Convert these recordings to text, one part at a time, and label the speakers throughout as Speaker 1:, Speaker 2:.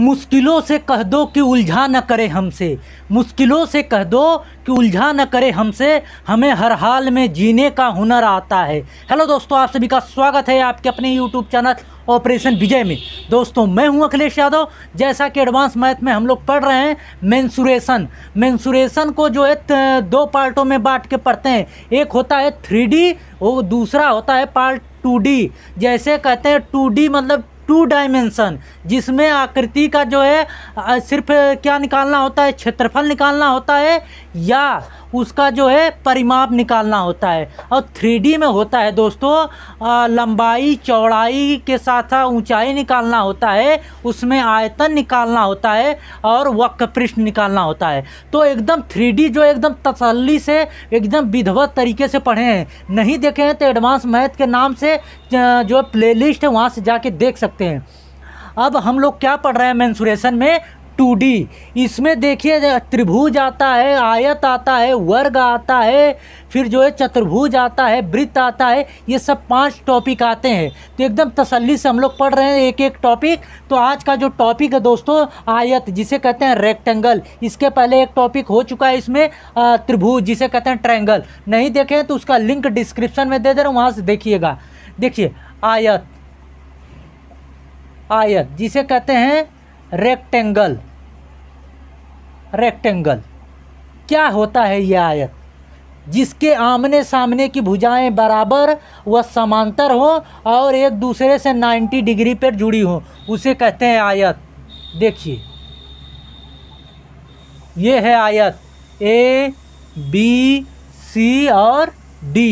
Speaker 1: मुश्किलों से कह दो कि उलझा न करे हमसे मुश्किलों से कह दो कि उलझा न करे हमसे हमें हर हाल में जीने का हुनर आता है हेलो दोस्तों आप सभी का स्वागत है आपके अपने यूट्यूब चैनल ऑपरेशन विजय में दोस्तों मैं हूं अखिलेश यादव जैसा कि एडवांस मैथ में हम लोग पढ़ रहे हैं मैंसुरेशन मैंसुरेशन को जो है दो पार्टों में बांट के पढ़ते हैं एक होता है थ्री डी और दूसरा होता है पार्ट टू डी जैसे कहते हैं टू डी मतलब टू डायमेंशन जिसमें आकृति का जो है सिर्फ क्या निकालना होता है क्षेत्रफल निकालना होता है या उसका जो है परिमाप निकालना होता है और थ्री में होता है दोस्तों लंबाई चौड़ाई के साथ साथ ऊंचाई निकालना होता है उसमें आयतन निकालना होता है और वक्र पृष्ठ निकालना होता है तो एकदम थ्री जो एकदम तसल्ली से एकदम विधवत तरीके से पढ़े हैं नहीं देखे हैं तो एडवांस मैथ के नाम से जो प्ले लिस्ट है वहाँ से जाके देख सकते सकते हैं अब हम लोग क्या पढ़ रहे हैं मैंसुरेशन में टू डी इसमें देखिए त्रिभुज आता है आयत आता है वर्ग आता है फिर जो है चतुर्भुज आता है वृत्त आता है ये सब पांच टॉपिक आते हैं तो एकदम तसल्ली से हम लोग पढ़ रहे हैं एक एक टॉपिक तो आज का जो टॉपिक है दोस्तों आयत जिसे कहते हैं रेक्टेंगल इसके पहले एक टॉपिक हो चुका है इसमें त्रिभुज जिसे कहते हैं ट्रैंगल नहीं देखें तो उसका लिंक डिस्क्रिप्शन में दे दे रहा हूँ वहाँ से देखिएगा देखिए आयत आयत जिसे कहते हैं रेक्टेंगल रेक्टेंगल क्या होता है यह आयत जिसके आमने सामने की भुजाएं बराबर व समांतर हो और एक दूसरे से 90 डिग्री पर जुड़ी हो उसे कहते हैं आयत देखिए यह है आयत ए बी सी और डी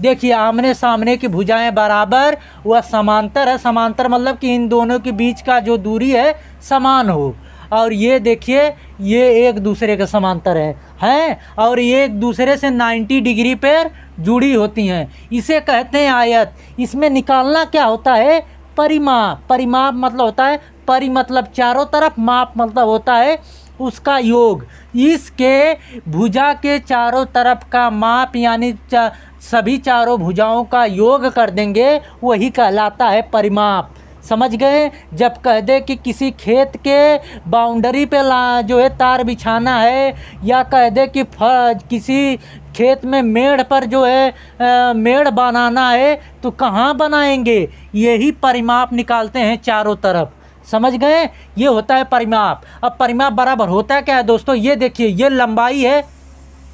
Speaker 1: देखिए आमने सामने की भुजाएं बराबर व समांतर है समांतर मतलब कि इन दोनों के बीच का जो दूरी है समान हो और ये देखिए ये एक दूसरे के समांतर है हैं और ये एक दूसरे से 90 डिग्री पर जुड़ी होती हैं इसे कहते हैं आयत इसमें निकालना क्या होता है परिमाप परिमाप मतलब होता है परि मतलब चारों तरफ माप मतलब होता है उसका योग इसके भुजा के चारों तरफ का माप यानी चा, सभी चारों भुजाओं का योग कर देंगे वही कहलाता है परिमाप समझ गए जब कह दे कि किसी खेत के बाउंड्री पे ला जो है तार बिछाना है या कह दे कि किसी खेत में मेड़ पर जो है मेड़ बनाना है तो कहाँ बनाएंगे यही परिमाप निकालते हैं चारों तरफ समझ गए ये होता है परिमाप अब परिमाप बराबर होता है क्या है दोस्तों ये देखिए ये लंबाई है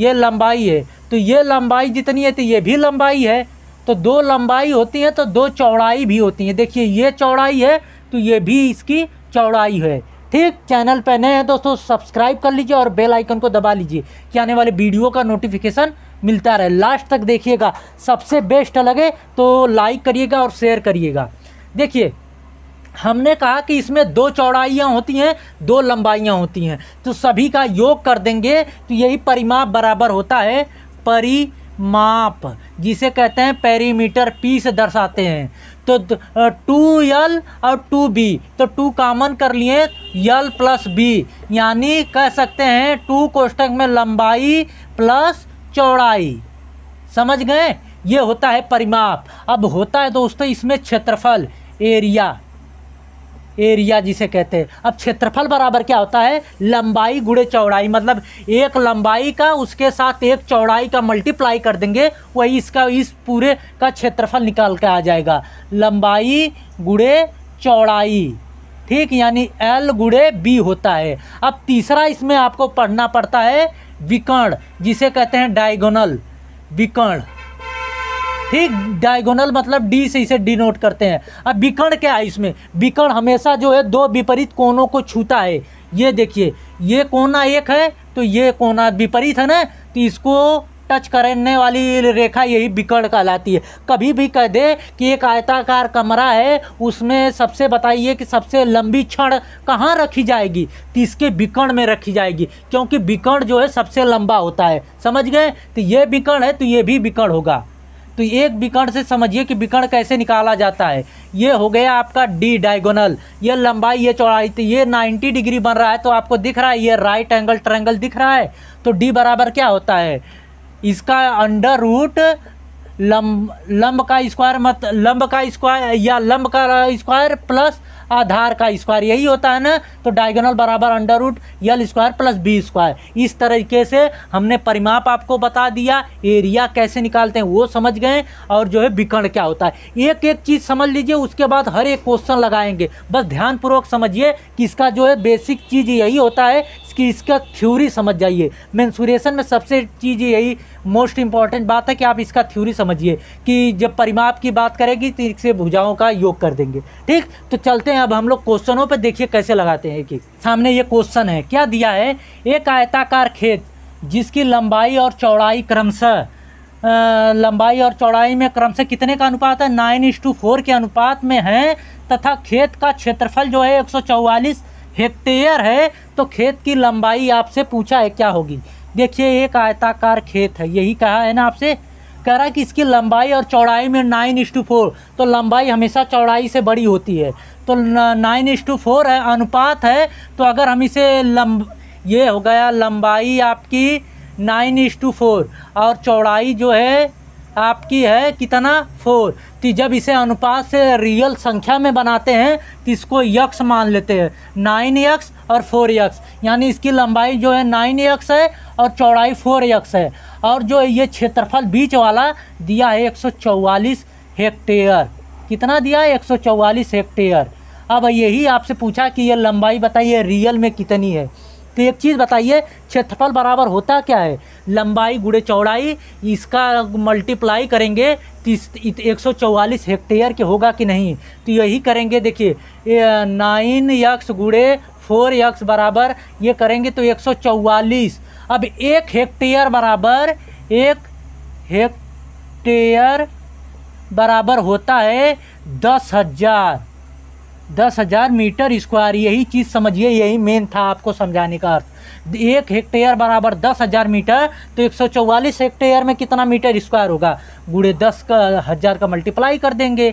Speaker 1: ये लंबाई है तो ये लंबाई जितनी है तो ये भी लंबाई है तो दो लंबाई होती है तो दो चौड़ाई भी होती है देखिए ये चौड़ाई है तो ये भी इसकी चौड़ाई है ठीक चैनल पर नए हैं दोस्तों सब्सक्राइब कर लीजिए और बेल आइकन को दबा लीजिए कि आने वाले वीडियो का नोटिफिकेशन मिलता रहे लास्ट तक देखिएगा सबसे बेस्ट लगे तो लाइक करिएगा और शेयर करिएगा देखिए हमने कहा कि इसमें दो चौड़ाइयाँ होती हैं दो लंबाइयाँ होती हैं तो सभी का योग कर देंगे तो यही परिमाप बराबर होता है परिमाप जिसे कहते हैं पेरीमीटर पीस दर्शाते हैं तो टू यल और टू बी तो टू कॉमन कर लिए यल प्लस बी यानी कह सकते हैं टू कोष्टक में लंबाई प्लस चौड़ाई समझ गए ये होता है परिमाप अब होता है दोस्तों इसमें क्षेत्रफल एरिया एरिया जिसे कहते हैं अब क्षेत्रफल बराबर क्या होता है लंबाई गुड़े चौड़ाई मतलब एक लंबाई का उसके साथ एक चौड़ाई का मल्टीप्लाई कर देंगे वही इसका इस पूरे का क्षेत्रफल निकाल के आ जाएगा लंबाई गुड़े चौड़ाई ठीक यानी एल गुड़े बी होता है अब तीसरा इसमें आपको पढ़ना पड़ता है विकर्ण जिसे कहते हैं डायगोनल विकर्ण ठीक डायगोनल मतलब डी से इसे डिनोट करते हैं अब विकर्ण क्या है इसमें विकर्ण हमेशा जो है दो विपरीत कोनों को छूता है ये देखिए ये कोना एक है तो ये कोना विपरीत है ना तो इसको टच करने वाली रेखा यही विकर्ण कहलाती है कभी भी कह दे कि एक आयताकार कमरा है उसमें सबसे बताइए कि सबसे लंबी क्षण कहाँ रखी जाएगी तो इसके बिकर्ण में रखी जाएगी क्योंकि बिकर्ण जो है सबसे लंबा होता है समझ गए तो ये बिकर्ण है तो ये भी विकर्ण होगा तो एक विकर्ण से समझिए कि विकर्ण कैसे निकाला जाता है ये हो गया आपका डी डायगोनल ये लंबाई ये चौड़ाई तो ये 90 डिग्री बन रहा है तो आपको दिख रहा है ये राइट एंगल ट्रैंगल दिख रहा है तो डी बराबर क्या होता है इसका अंडर रूट लंब लंब का स्क्वायर मत लंब का स्क्वायर या लंब का स्क्वायर प्लस आधार का स्क्वायर यही होता है ना तो डायगोनल बराबर under root L square plus B square इस तरीके से हमने परिमाप आपको बता दिया एरिया कैसे निकालते हैं वो समझ गए और जो है विकर्ण क्या होता है एक एक चीज़ समझ लीजिए उसके बाद हर एक क्वेश्चन लगाएंगे बस ध्यानपूर्वक समझिए कि इसका जो है बेसिक चीज़ यही होता है कि इसका थ्योरी समझ जाइए मैंसुरेशन में सबसे चीज़ यही मोस्ट इंपॉर्टेंट बात है कि आप इसका थ्योरी समझिए कि जब परिमाप की बात करेगी तो इससे भुजाओं का योग कर देंगे ठीक तो चलते हैं अब हम लोग क्वेश्चनों पर देखिए कैसे लगाते हैं कि सामने ये क्वेश्चन है क्या दिया है एक आयताकार खेत जिसकी लंबाई और चौड़ाई क्रमशः लंबाई और चौड़ाई में क्रम से कितने का अनुपात है नाइन इंस टू फोर के अनुपात में है तथा खेत का क्षेत्रफल जो है एक सौ चौवालीस हेक्टेयर है तो खेत की लंबाई आपसे पूछा है क्या होगी देखिए एक आयताकार खेत है यही कहा है ना आपसे कह रहा है कि इसकी लंबाई और चौड़ाई में नाइन इंस टू फोर तो लंबाई हमेशा चौड़ाई से बड़ी होती है तो नाइन इंस टू फोर है अनुपात है तो अगर हम इसे लंब ये हो गया लंबाई आपकी नाइन इंस टू फोर और चौड़ाई जो है आपकी है कितना फोर तो जब इसे अनुपात से रियल संख्या में बनाते हैं तो इसको यक्स मान लेते हैं नाइन यक्स और फोर यक्स यानी इसकी लंबाई जो है नाइन यक्स है और चौड़ाई फोर यक्स है और जो ये क्षेत्रफल बीच वाला दिया है एक हेक्टेयर कितना दिया है एक हेक्टेयर अब यही आपसे पूछा कि ये लंबाई बताइए रियल में कितनी है तो एक चीज़ बताइए क्षेत्रफल बराबर होता क्या है लंबाई गुड़े चौड़ाई इसका मल्टीप्लाई करेंगे तीस एक सौ चौवालीस हेक्टेयर के होगा कि नहीं तो यही करेंगे देखिए नाइन यक्स गुड़े फोर यक्स बराबर ये करेंगे तो एक सौ चौवालीस अब एक हेक्टेयर बराबर एक हेक्टेयर बराबर होता है दस हज़ार दस हज़ार मीटर स्क्वायर यही चीज़ समझिए यही मेन था आपको समझाने का अर्थ एक हेक्टेयर बराबर दस हज़ार मीटर तो एक सौ चौवालीस हेक्टेयर में कितना मीटर स्क्वायर होगा गुड़े दस का हज़ार का मल्टीप्लाई कर देंगे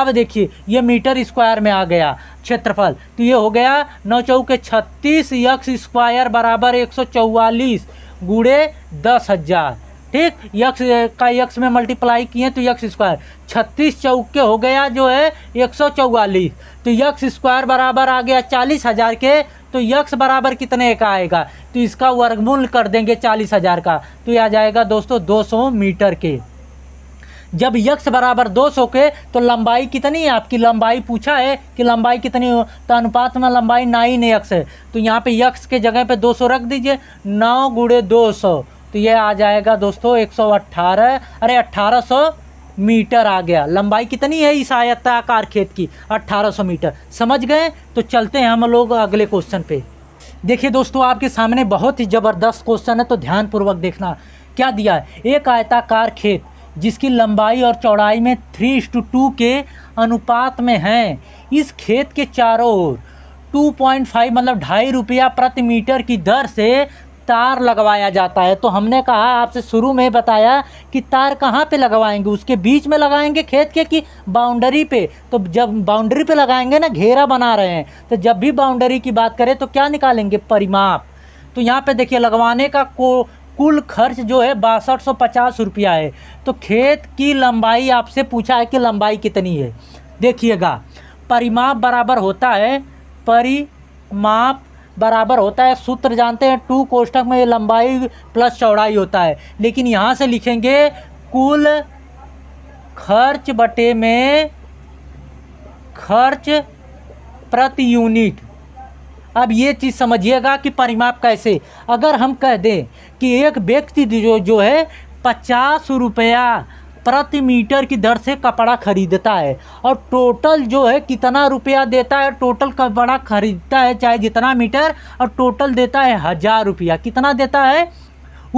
Speaker 1: अब देखिए ये मीटर स्क्वायर में आ गया क्षेत्रफल तो ये हो गया नौ चौ के छत्तीस यक्स स्क्वायर बराबर एक सौ चौवालीस गुड़े दस हज़ार ठीक यक्स का यक्स में मल्टीप्लाई किए तो यक्स स्क्वायर छत्तीस चौके हो गया जो है एक सौ चौवालीस तो यक्स स्क्वायर बराबर आ गया चालीस हज़ार के तो यक्स बराबर कितने का आएगा तो इसका वर्गमूल कर देंगे चालीस हज़ार का तो यह आ जाएगा दोस्तों दो सौ मीटर के जब यक्स बराबर दो सौ के तो लंबाई कितनी है आपकी लंबाई पूछा है कि लंबाई कितनी हो तो अनुपात में लंबाई नाइन यक्स है तो यहाँ पे यक्स के जगह पे दो सौ रख दीजिए नौ गुड़े दो सौ तो ये आ जाएगा दोस्तों 118 अरे 1800 मीटर आ गया लंबाई कितनी है इस आयताकार खेत की 1800 मीटर समझ गए तो चलते हैं हम लोग अगले क्वेश्चन पे देखिए दोस्तों आपके सामने बहुत ही ज़बरदस्त क्वेश्चन है तो ध्यानपूर्वक देखना क्या दिया है एक आयताकार खेत जिसकी लंबाई और चौड़ाई में थ्री इस टू टू के अनुपात में हैं इस खेत के चारों ओर 2.5 मतलब ढाई रुपया प्रति मीटर की दर से तार लगवाया जाता है तो हमने कहा आपसे शुरू में बताया कि तार कहाँ पे लगवाएंगे उसके बीच में लगाएंगे खेत के कि बाउंड्री पे तो जब बाउंड्री पे लगाएंगे ना घेरा बना रहे हैं तो जब भी बाउंड्री की बात करें तो क्या निकालेंगे परिमाप तो यहाँ पे देखिए लगवाने का को कुल खर्च जो है बासठ सौ पचास रुपया है तो खेत की लंबाई आपसे पूछा है कि लंबाई कितनी है देखिएगा परिमाप बराबर होता है परिमाप बराबर होता है सूत्र जानते हैं टू कोष्टक में लंबाई प्लस चौड़ाई होता है लेकिन यहाँ से लिखेंगे कुल खर्च बटे में खर्च प्रति यूनिट अब ये चीज़ समझिएगा कि परिमाप कैसे अगर हम कह दें कि एक व्यक्ति जो जो है पचास रुपया प्रति मीटर की दर से कपड़ा ख़रीदता है और टोटल जो है कितना रुपया देता है टोटल कपड़ा ख़रीदता है चाहे जितना मीटर और टोटल देता है हज़ार रुपया कितना देता है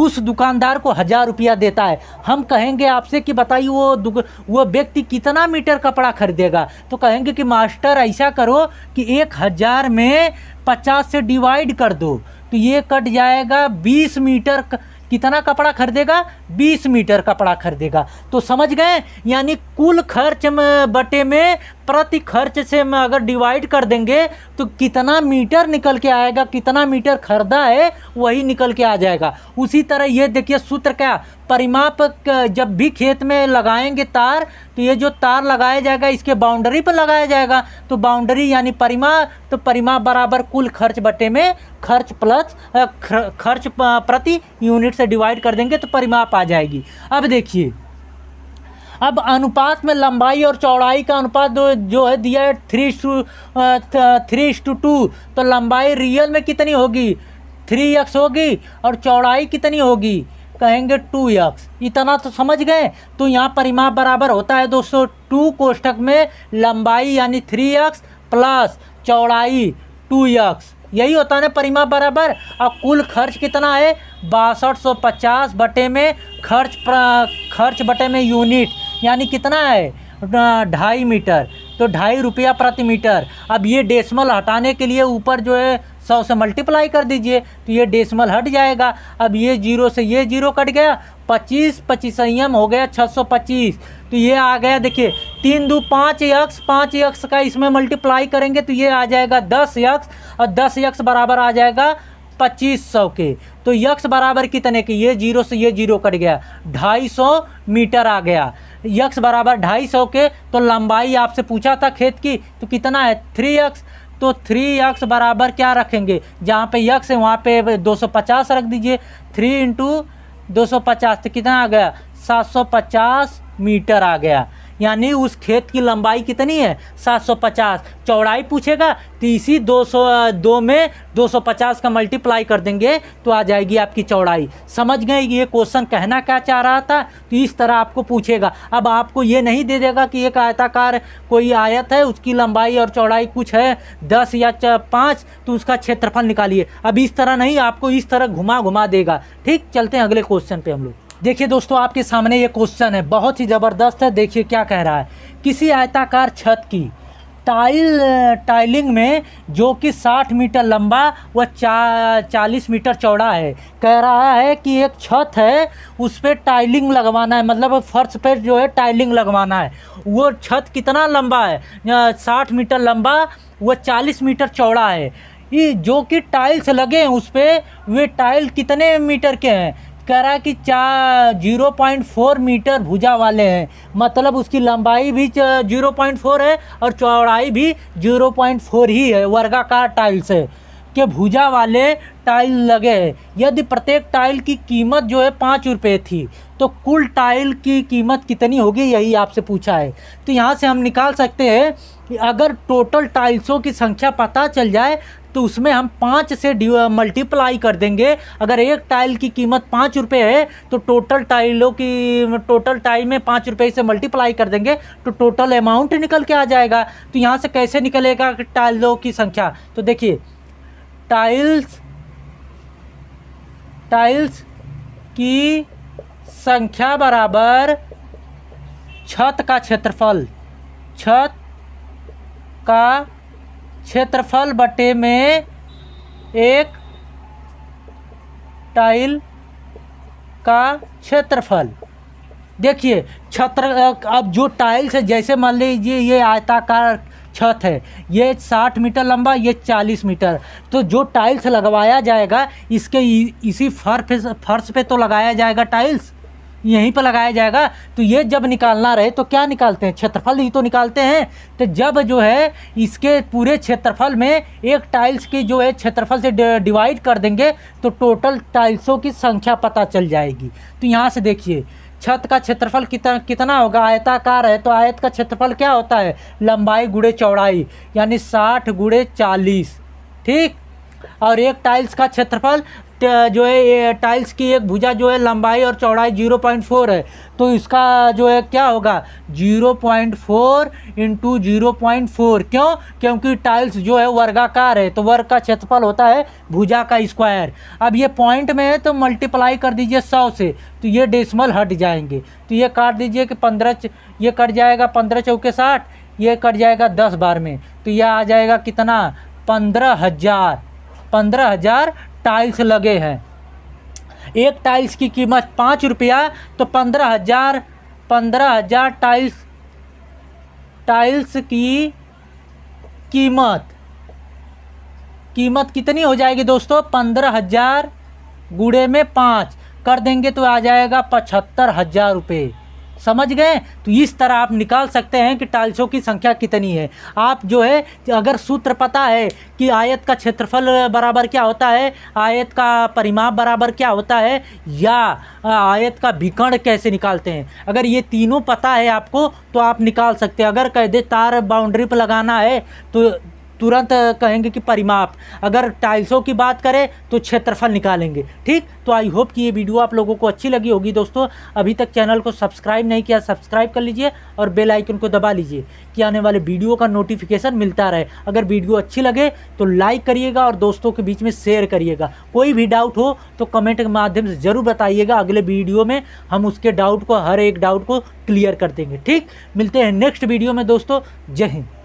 Speaker 1: उस दुकानदार को हज़ार रुपया देता है हम कहेंगे आपसे कि बताइए वो वो व्यक्ति कितना मीटर कपड़ा खरीदेगा तो कहेंगे कि मास्टर ऐसा करो कि एक हज़ार में पचास से डिवाइड कर दो तो ये कट जाएगा बीस मीटर का... कितना कपड़ा खरीदेगा 20 मीटर कपड़ा खरीदेगा तो समझ गए यानी कुल खर्च बटे में प्रति खर्च से हम अगर डिवाइड कर देंगे तो कितना मीटर निकल के आएगा कितना मीटर खरीदा है वही निकल के आ जाएगा उसी तरह ये देखिए सूत्र क्या परिमाप जब भी खेत में लगाएंगे तार तो ये जो तार लगाया जाएगा इसके बाउंड्री पर लगाया जाएगा तो बाउंड्री यानी परिमा तो परिमा बराबर कुल खर्च बटे में खर्च प्लस खर्च प्रति यूनिट से डिवाइड कर देंगे तो परिमाप आ जाएगी अब देखिए अब अनुपात में लंबाई और चौड़ाई का अनुपात जो है दिया है three two three two two तो लंबाई रियल में कितनी होगी थ्री एक्स होगी और चौड़ाई कितनी होगी कहेंगे टू एक्स इतना तो समझ गए तो यहाँ परिमाप बराबर होता है दोस्तों टू कोष्टक में लंबाई यानी थ्री एक्स प्लस चौड़ाई टू एक्स यही होता है परिमाप बराबर अब कुल खर्च कितना है बासठ सौ पचास बटे में खर्च खर्च बटे में यूनिट यानी कितना है ढाई मीटर तो ढाई रुपया प्रति मीटर अब ये डेसिमल हटाने के लिए ऊपर जो है सौ से मल्टीप्लाई कर दीजिए तो ये डेसिमल हट जाएगा अब ये जीरो से ये जीरो कट गया पच्चीस पच्चीस एम हो गया छः सौ पच्चीस तो ये आ गया देखिए तीन दो पाँच यक्स पाँच यक्स का इसमें मल्टीप्लाई करेंगे तो ये आ जाएगा दस यक्स और दस यक्स बराबर आ जाएगा पच्चीस सौ के तो यक्स बराबर कितने के ये जीरो से ये जीरो कट गया ढाई सौ मीटर आ गया यक्स बराबर ढाई सौ के तो लंबाई आपसे पूछा था खेत की तो कितना है थ्री यक्स तो थ्री यक्स बराबर क्या रखेंगे जहाँ पे यक्स है वहाँ पे दो सौ पचास रख दीजिए थ्री इंटू दो सौ पचास तो कितना आ गया सात सौ पचास मीटर आ गया यानी उस खेत की लंबाई कितनी है 750 चौड़ाई पूछेगा तो इसी दो में 250 का मल्टीप्लाई कर देंगे तो आ जाएगी आपकी चौड़ाई समझ गए ये क्वेश्चन कहना क्या चाह रहा था तो इस तरह आपको पूछेगा अब आपको ये नहीं दे देगा कि एक आयताकार कोई आयत है उसकी लंबाई और चौड़ाई कुछ है दस या पाँच तो उसका क्षेत्रफल निकालिए अब इस तरह नहीं आपको इस तरह घुमा घुमा देगा ठीक चलते हैं अगले क्वेश्चन पर हम लोग देखिए दोस्तों आपके सामने ये क्वेश्चन है बहुत ही ज़बरदस्त है देखिए क्या कह रहा है किसी आयताकार छत की टाइल टाइलिंग में जो कि 60 मीटर लंबा व चा चालीस मीटर चौड़ा है कह रहा है कि एक छत है उस पर टाइलिंग लगवाना है मतलब फर्श पर जो है टाइलिंग लगवाना है वो छत कितना लंबा है 60 मीटर लंबा व 40 मीटर चौड़ा है ये जो कि टाइल्स लगे हैं उस पर वे टाइल कितने मीटर के हैं करा कि चार जीरो पॉइंट फोर मीटर भुजा वाले हैं मतलब उसकी लंबाई भी जीरो पॉइंट फोर है और चौड़ाई भी जीरो पॉइंट फोर ही है वर्गाकार टाइल्स है के भुजा वाले टाइल लगे हैं यदि प्रत्येक टाइल की कीमत जो है पाँच रुपये थी तो कुल टाइल की कीमत कितनी होगी यही आपसे पूछा है तो यहाँ से हम निकाल सकते हैं कि अगर टोटल टाइल्सों की संख्या पता चल जाए तो उसमें हम पाँच से मल्टीप्लाई कर देंगे अगर एक टाइल की कीमत पाँच रुपये है तो टोटल टाइलों की टोटल टाइल में पाँच रुपये से मल्टीप्लाई कर देंगे तो टोटल अमाउंट निकल के आ जाएगा तो यहाँ से कैसे निकलेगा टाइलों की संख्या तो देखिए टाइल्स टाइल्स की संख्या बराबर छत का क्षेत्रफल छत का क्षेत्रफल बटे में एक टाइल का क्षेत्रफल देखिए छत्र अब जो टाइल्स है जैसे मान लीजिए ये आयताकार छत है ये 60 मीटर लंबा ये 40 मीटर तो जो टाइल्स लगवाया जाएगा इसके इसी फर्श फर्श पे तो लगाया जाएगा टाइल्स यहीं पर लगाया जाएगा तो ये जब निकालना रहे तो क्या निकालते हैं क्षेत्रफल ही तो निकालते हैं तो जब जो है इसके पूरे क्षेत्रफल में एक टाइल्स की जो है क्षेत्रफल से डिवाइड कर देंगे तो टोटल टाइल्सों की संख्या पता चल जाएगी तो यहाँ से देखिए छत का क्षेत्रफल कितना कितना होगा आयताकार है तो आयत का क्षेत्रफल क्या होता है लंबाई गुड़े चौड़ाई यानी साठ गुड़े चालीस ठीक और एक टाइल्स का क्षेत्रफल जो है टाइल्स की एक भुजा जो है लंबाई और चौड़ाई जीरो पॉइंट फोर है तो इसका जो है क्या होगा zero point four into zero point four क्यों क्योंकि टाइल्स जो है वर्गाकार है तो वर्ग का क्षेत्रफल होता है भुजा का स्क्वायर अब ये पॉइंट में है तो मल्टीप्लाई कर दीजिए सौ से तो ये डेसिमल हट जाएंगे तो ये काट दीजिए कि पंद्रह ये कट जाएगा पंद्रह चौके साठ ये कट जाएगा दस बार में तो यह आ जाएगा कितना पंद्रह हज़ार पंद्रह हज़ार टाइल्स लगे हैं एक टाइल्स की कीमत पाँच रुपया तो पंद्रह हज़ार पंद्रह हज़ार टाइल्स टाइल्स की कीमत कीमत कितनी हो जाएगी दोस्तों पंद्रह हज़ार गुड़े में पाँच कर देंगे तो आ जाएगा पचहत्तर हज़ार रुपये समझ गए तो इस तरह आप निकाल सकते हैं कि टाइल्सों की संख्या कितनी है आप जो है अगर सूत्र पता है कि आयत का क्षेत्रफल बराबर क्या होता है आयत का परिमाप बराबर क्या होता है या आयत का विकर्ण कैसे निकालते हैं अगर ये तीनों पता है आपको तो आप निकाल सकते हैं अगर कह दे तार बाउंड्री पर लगाना है तो तुरंत कहेंगे कि परिमाप अगर टाइल्सों की बात करें तो क्षेत्रफल निकालेंगे ठीक तो आई होप कि ये वीडियो आप लोगों को अच्छी लगी होगी दोस्तों अभी तक चैनल को सब्सक्राइब नहीं किया सब्सक्राइब कर लीजिए और बेल आइकन को दबा लीजिए कि आने वाले वीडियो का नोटिफिकेशन मिलता रहे अगर वीडियो अच्छी लगे तो लाइक करिएगा और दोस्तों के बीच में शेयर करिएगा कोई भी डाउट हो तो कमेंट के माध्यम से ज़रूर बताइएगा अगले वीडियो में हम उसके डाउट को हर एक डाउट को क्लियर कर देंगे ठीक मिलते हैं नेक्स्ट वीडियो में दोस्तों जय हिंद